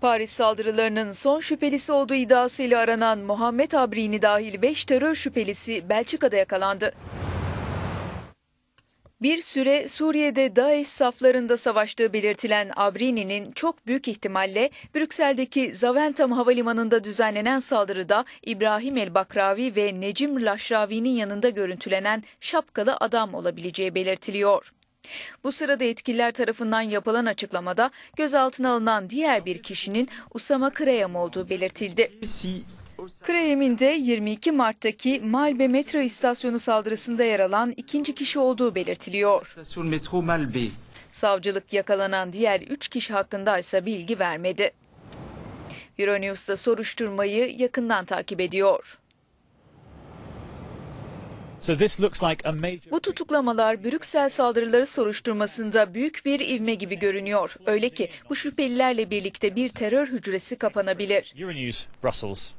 Paris saldırılarının son şüphelisi olduğu iddiasıyla aranan Muhammed Abrini dahil 5 terör şüphelisi Belçika'da yakalandı. Bir süre Suriye'de DAEŞ saflarında savaştığı belirtilen Abrini'nin çok büyük ihtimalle Brüksel'deki Zaventem Havalimanı'nda düzenlenen saldırıda İbrahim El Bakravi ve Necim Laşravi'nin yanında görüntülenen şapkalı adam olabileceği belirtiliyor. Bu sırada yetkililer tarafından yapılan açıklamada gözaltına alınan diğer bir kişinin Usama Krayam olduğu belirtildi. Krayem'in de 22 Mart'taki Malbe metro istasyonu saldırısında yer alan ikinci kişi olduğu belirtiliyor. Savcılık yakalanan diğer 3 kişi hakkında ise bilgi vermedi. Euronews'ta soruşturmayı yakından takip ediyor. Bu tutuklamalar Brüksel saldırıları soruşturmasında büyük bir ivme gibi görünüyor. Öyle ki bu şüphelilerle birlikte bir terör hücresi kapanabilir. Brussels.